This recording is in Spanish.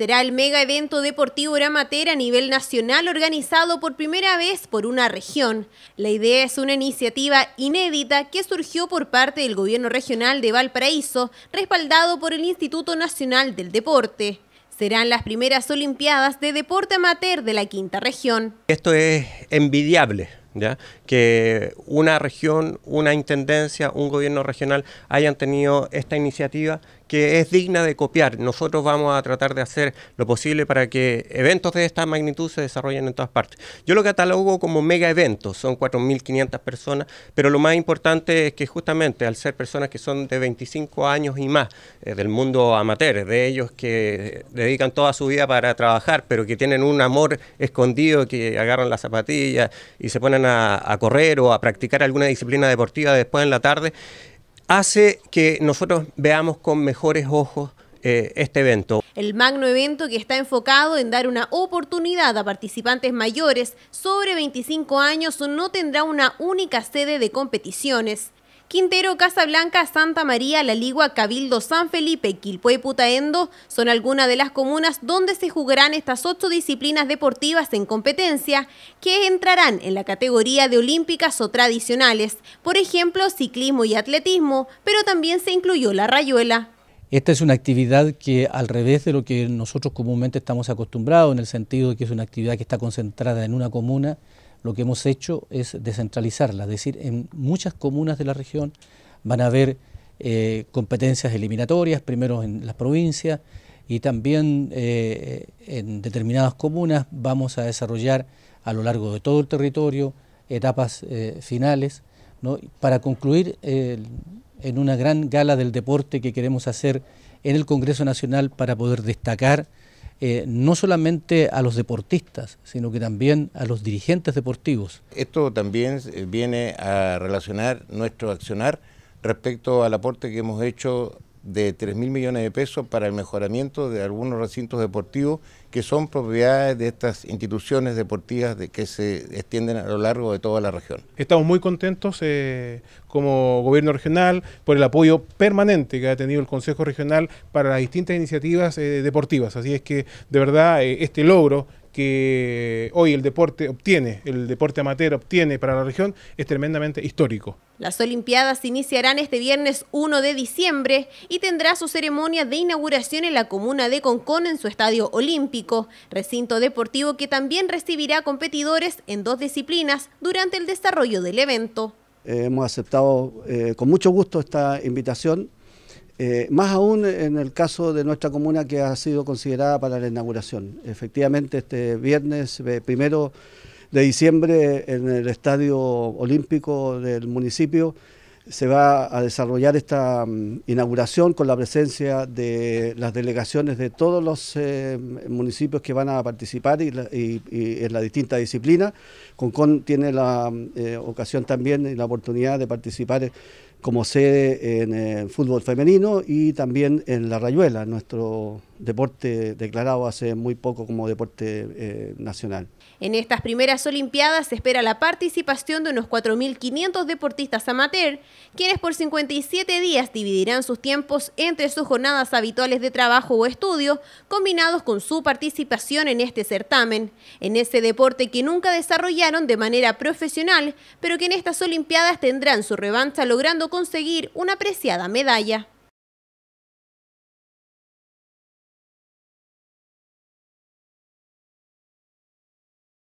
Será el mega evento deportivo amateur a nivel nacional organizado por primera vez por una región. La idea es una iniciativa inédita que surgió por parte del gobierno regional de Valparaíso, respaldado por el Instituto Nacional del Deporte. Serán las primeras Olimpiadas de Deporte Amateur de la Quinta Región. Esto es envidiable. ¿Ya? que una región, una intendencia, un gobierno regional hayan tenido esta iniciativa que es digna de copiar. Nosotros vamos a tratar de hacer lo posible para que eventos de esta magnitud se desarrollen en todas partes. Yo lo catalogo como mega eventos, son 4.500 personas, pero lo más importante es que justamente al ser personas que son de 25 años y más, eh, del mundo amateur, de ellos que dedican toda su vida para trabajar, pero que tienen un amor escondido, que agarran las zapatillas y se ponen a correr o a practicar alguna disciplina deportiva después en la tarde, hace que nosotros veamos con mejores ojos eh, este evento. El magno evento que está enfocado en dar una oportunidad a participantes mayores sobre 25 años no tendrá una única sede de competiciones Quintero, Casablanca, Santa María, La Ligua, Cabildo, San Felipe, Quilpue y Putaendo son algunas de las comunas donde se jugarán estas ocho disciplinas deportivas en competencia que entrarán en la categoría de olímpicas o tradicionales, por ejemplo, ciclismo y atletismo, pero también se incluyó la rayuela. Esta es una actividad que al revés de lo que nosotros comúnmente estamos acostumbrados, en el sentido de que es una actividad que está concentrada en una comuna, lo que hemos hecho es descentralizarla, es decir, en muchas comunas de la región van a haber eh, competencias eliminatorias, primero en las provincias y también eh, en determinadas comunas vamos a desarrollar a lo largo de todo el territorio etapas eh, finales para concluir en una gran gala del deporte que queremos hacer en el Congreso Nacional para poder destacar eh, no solamente a los deportistas, sino que también a los dirigentes deportivos. Esto también eh, viene a relacionar nuestro accionar respecto al aporte que hemos hecho de 3 mil millones de pesos para el mejoramiento de algunos recintos deportivos que son propiedades de estas instituciones deportivas de que se extienden a lo largo de toda la región. Estamos muy contentos eh, como gobierno regional por el apoyo permanente que ha tenido el Consejo Regional para las distintas iniciativas eh, deportivas. Así es que de verdad eh, este logro que hoy el deporte obtiene, el deporte amateur obtiene para la región, es tremendamente histórico. Las Olimpiadas iniciarán este viernes 1 de diciembre y tendrá su ceremonia de inauguración en la comuna de Concón en su estadio olímpico, recinto deportivo que también recibirá competidores en dos disciplinas durante el desarrollo del evento. Eh, hemos aceptado eh, con mucho gusto esta invitación eh, más aún en el caso de nuestra comuna que ha sido considerada para la inauguración. Efectivamente, este viernes primero de diciembre en el Estadio Olímpico del municipio se va a desarrollar esta mm, inauguración con la presencia de las delegaciones de todos los eh, municipios que van a participar y, en la distinta disciplina. Concon tiene la mm, eh, ocasión también y la oportunidad de participar como sede en el eh, fútbol femenino y también en la rayuela, nuestro deporte declarado hace muy poco como deporte eh, nacional. En estas primeras Olimpiadas se espera la participación de unos 4.500 deportistas amateur, quienes por 57 días dividirán sus tiempos entre sus jornadas habituales de trabajo o estudio, combinados con su participación en este certamen, en ese deporte que nunca desarrollaron de manera profesional, pero que en estas Olimpiadas tendrán su revancha logrando conseguir una preciada medalla.